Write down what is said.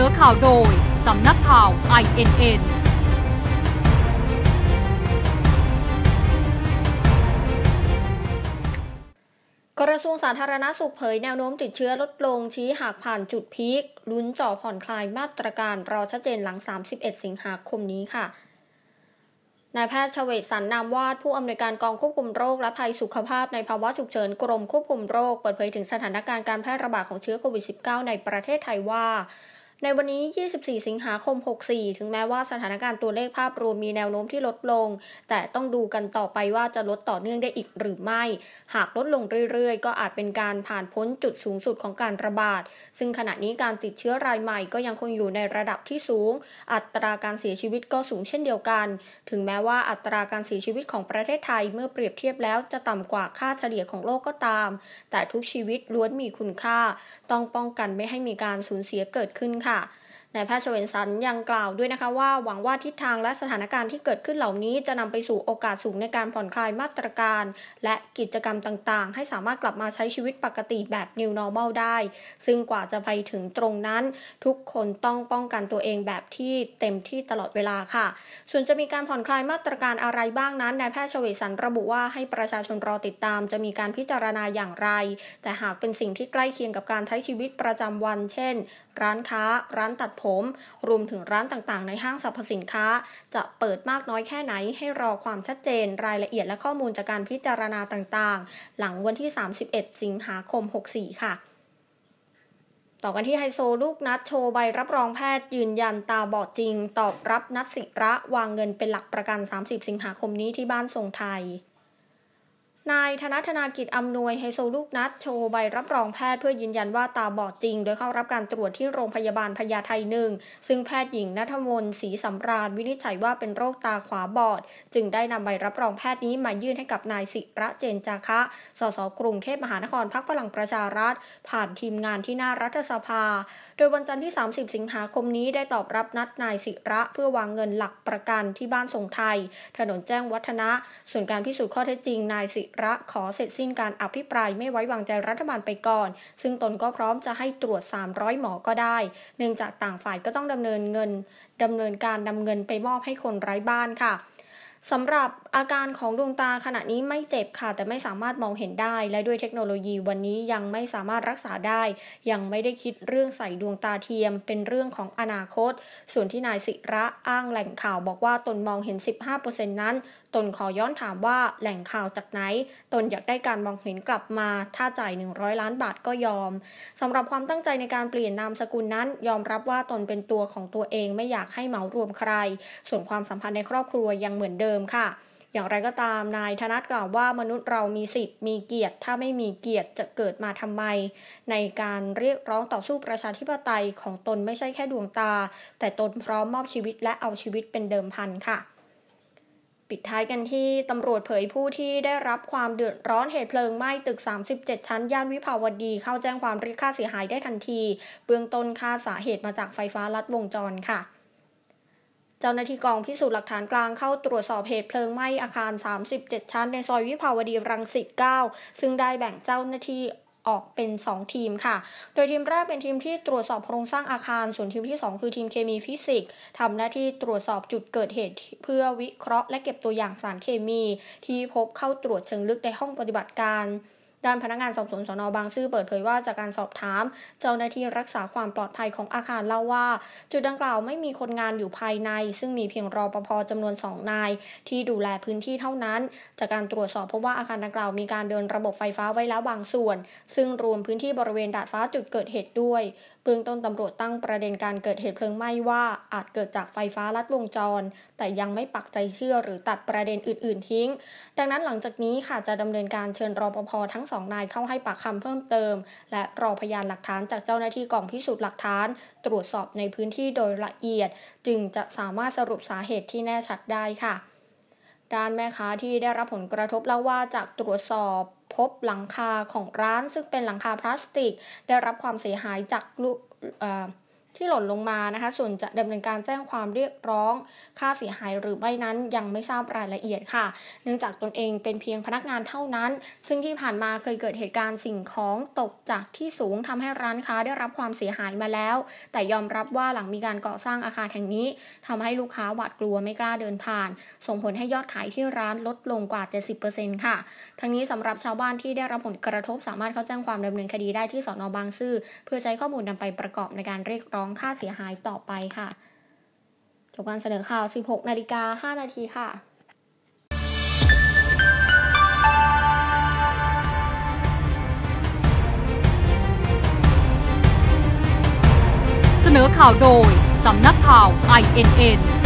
นอข่าวโดย สำนักข่าว INN กระทรวงสาธารณาสุขเผยแนวโน้มติดเชื้อลดลงชี้หากผ่านจุดพีคลุ้นจ่อผ่อนคลายมาตรการ รอชัดเจนหลัง 31 สิงหาคมนี้ค่ะนายแพทย์ชเวตสันนามวาด ผู้อำนวยการกองควบคุมโรคและภัยสุขภาพในภาวะฉุกเฉินกรมควบคุมโรค เปิดเผยถึงสถานการณ์การแพร่ระบาดของเชื้อโควิด -19 ในประเทศไทยว่าในวันนี้ 24 สิงหาคม 64 ถึงแม้ว่าสถานการณ์ตัวเลขภาพรวมมีแนวโน้มที่ลดลง แต่ต้องดูกันต่อไปว่าจะลดต่อเนื่องได้อีกหรือไม่ หากลดลงเรื่อยๆ ก็อาจเป็นการผ่านพ้นจุดสูงสุดของการระบาด ซึ่งขณะนี้การติดเชื้อรายใหม่ก็ยังคงอยู่ในระดับที่สูง อัตราการเสียชีวิตก็สูงเช่นเดียวกัน ถึงแม้ว่าอัตราการเสียชีวิตของประเทศไทยเมื่อเปรียบเทียบแล้วจะต่ำกว่าค่าเฉลี่ยของโลกก็ตาม แต่ทุกชีวิตล้วนมีคุณค่า ต้องป้องกันไม่ให้มีการสูญเสียเกิดขึ้นค่ะค่ะนายแพทย์เเวนสันยังกล่าวด้วยนะคะว่า หวังว่าทิศทางและสถานการณ์ที่เกิดขึ้นเหล่านี้ จะนำไปสู่โอกาสสูงในการผ่อนคลายมาตรการ และกิจกรรมต่างๆ ให้สามารถกลับมาใช้ชีวิตปกติแบบ New Normal ได้ ซึ่งกว่าจะไปถึงตรงนั้น ทุกคนต้องป้องกันตัวเองแบบที่เต็มที่ตลอดเวลาค่ะ ส่วนจะมีการผ่อนคลายมาตรการอะไรบ้างนั้นนายแพทย์เเวสันระบุว่าให้ประชาชนรอติดตามจะมีการพิจารณาอย่างไร แต่หากเป็นสิ่งที่ใกล้เคียงกับการใช้ชีวิตประจำวัน เช่นร้านค้าร้านตัดผม รวมถึงร้านต่างๆ ในห้างสรรพสินค้า จะเปิดมากน้อยแค่ไหนให้รอความชัดเจน รายละเอียดและข้อมูลจากการพิจารณาต่างๆ หลังวันที่ 31 สิงหาคม 64 ค่ะ ต่อกันที่ไฮโซลูกนัดโชว์ใบรับรองแพทย์ยืนยันตาบอดจริง ตอบรับนัดสิระวางเงินเป็นหลักประกัน 30 สิงหาคมนี้ที่บ้านทรงไทยนาย ธนธนากิจอำนวยไฮโซลูกนัด โชว์ใบรับรองแพทย์เพื่อยืนยันว่าตาบอดจริง โดยเข้ารับการตรวจที่โรงพยาบาลพญาไทหนึ่ง ซึ่งแพทย์หญิงนัทมนศรีสำราญ วินิจฉัยว่าเป็นโรคตาขวาบอด จึงได้นำใบรับรองแพทย์นี้ มายื่นให้กับนายศิระเจนจาคะสสกรุงเทพมหานครพักพลังประชารัฐ ผ่านทีมงานที่หน้ารัฐสภา โดยวันจันทร์ที่ 30 สิงหาคมนี้ได้ตอบรับนัดนายศิระ เพื่อวางเงินหลักประกันที่บ้านทรงไทย ถนนแจ้งวัฒนะส่วนการพิสูจน์ข้อเท็จจริงนายศิระขอเสร็จสิ้นการอภิปรายไม่ไว้วางใจรัฐบาลไปก่อน ซึ่งตนก็พร้อมจะให้ตรวจ 300 หมอก็ได้ เนื่องจากต่างฝ่ายก็ต้องดำเนินเงินดำเนินการนำเงินไปมอบให้คนไร้บ้านค่ะ สำหรับอาการของดวงตาขณะนี้ไม่เจ็บค่ะ แต่ไม่สามารถมองเห็นได้ และด้วยเทคโนโลยีวันนี้ยังไม่สามารถรักษาได้ ยังไม่ได้คิดเรื่องใส่ดวงตาเทียม เป็นเรื่องของอนาคต ส่วนที่นายสิระอ้างแหล่งข่าว บอกว่าตนมองเห็น 15%นั้นตนขอย้อนถามว่าแหล่งข่าวจากไหน ตนอยากได้การมองเห็นกลับมา ถ้าจ่าย100 ล้านบาทก็ยอม สำหรับความตั้งใจในการเปลี่ยนนามสกุลนั้น ยอมรับว่าตนเป็นตัวของตัวเองไม่อยากให้เหมารวมใคร ส่วนความสัมพันธ์ในครอบครัว ยังเหมือนเดิมค่ะ อย่างไรก็ตามนายธนัทกล่าวว่ามนุษย์เรามีสิทธิ์มีเกียรติถ้าไม่มีเกียรติจะเกิดมาทำไม ในการเรียกร้องต่อสู้ประชาธิปไตย ของตนไม่ใช่แค่ดวงตา แต่ตนพร้อมมอบชีวิตและเอาชีวิตเป็นเดิมพันค่ะปิดท้ายกันที่ ตำรวจเผยผู้ที่ได้รับความเดือดร้อนเหตุเพลิงไหม้ตึก 37 ชั้นย่านวิภาวดี เข้าแจ้งความเรียกค่าเสียหายได้ทันที เบื้องต้นค่าสาเหตุมาจากไฟฟ้าลัดวงจรค่ะ เจ้าหน้าที่กองพิสูจน์หลักฐานกลางเข้าตรวจสอบเหตุเพลิงไหม้อาคาร 37 ชั้นในซอยวิภาวดีรังสิต 9 ซึ่งได้แบ่งเจ้าหน้าที่ออกเป็น 2 ทีมค่ะ โดยทีมแรกเป็นทีมที่ตรวจสอบโครงสร้างอาคาร ส่วนทีมที่ 2 คือทีมเคมีฟิสิกส์ทำหน้าที่ตรวจสอบจุดเกิดเหตุ เพื่อวิเคราะห์และเก็บตัวอย่างสารเคมี ที่พบเข้าตรวจเชิงลึกในห้องปฏิบัติการด้านพนักงานสอบสวนสนบางซื่อเปิดเผยว่าจากการสอบถาม เจ้าหน้าที่รักษาความปลอดภัยของอาคารเล่าว่า จุดดังกล่าวไม่มีคนงานอยู่ภายใน ซึ่งมีเพียงรอปภจำนวน2นายที่ดูแลพื้นที่เท่านั้นจากการตรวจสอบพบว่าอาคารดังกล่าวมีการเดินระบบไฟฟ้าไว้แล้วบางส่วน ซึ่งรวมพื้นที่บริเวณดาดฟ้าจุดเกิดเหตุด้วยบื้องต้นตำรวจตั้งประเด็นการเกิดเหตุเพลิงไหม้ว่าอาจเกิดจากไฟฟ้าลัดวงจร แต่ยังไม่ปักใจเชื่อหรือตัดประเด็นอื่น ๆ ทิ้ง ดังนั้นหลังจากนี้ ค่ะ จะดำเนินการเชิญรอปภทั้งสองนายเข้าให้ปากคำเพิ่มเติม และรอพยานหลักฐานจากเจ้าหน้าที่กองพิสูจน์หลักฐาน ตรวจสอบในพื้นที่โดยละเอียด จึงจะสามารถสรุปสาเหตุที่แน่ชัดได้ค่ะด้านแม่ค้าที่ได้รับผลกระทบเล่าว่าจากตรวจสอบพบหลังคาของร้านซึ่งเป็นหลังคาพลาสติกได้รับความเสียหายจากลูกที่หล่นลงมานะคะ ส่วนจะดำเนินการแจ้งความเรียกร้อง ค่าเสียหาย หรือไม่นั้นยังไม่ทราบรายละเอียดค่ะเนื่องจากตนเองเป็นเพียงพนักงานเท่านั้น ซึ่งที่ผ่านมาเคยเกิดเหตุการณ์สิ่งของตกจากที่สูงทำให้ร้านค้าได้รับความเสียหายมาแล้ว แต่ยอมรับว่าหลังมีการก่อสร้างอาคารแห่งนี้ ทำให้ลูกค้าหวาดกลัวไม่กล้าเดินผ่าน ส่งผลให้ยอดขายที่ร้านลดลงกว่า70%ค่ะ ทั้งนี้สำหรับชาวบ้านที่ได้รับผลกระทบสามารถเข้าแจ้งความดำเนินคดีได้ที่สอนอบางซื่อเพื่อใช้ข้อมูลนำไปประกอบในการเรียกร้ององค่าเสียหายต่อไปค่ะ จบการเสนอข่าว 16 นาฬิกา5นาทีค่ะ เสนอข่าวโดย สำนักข่าว INN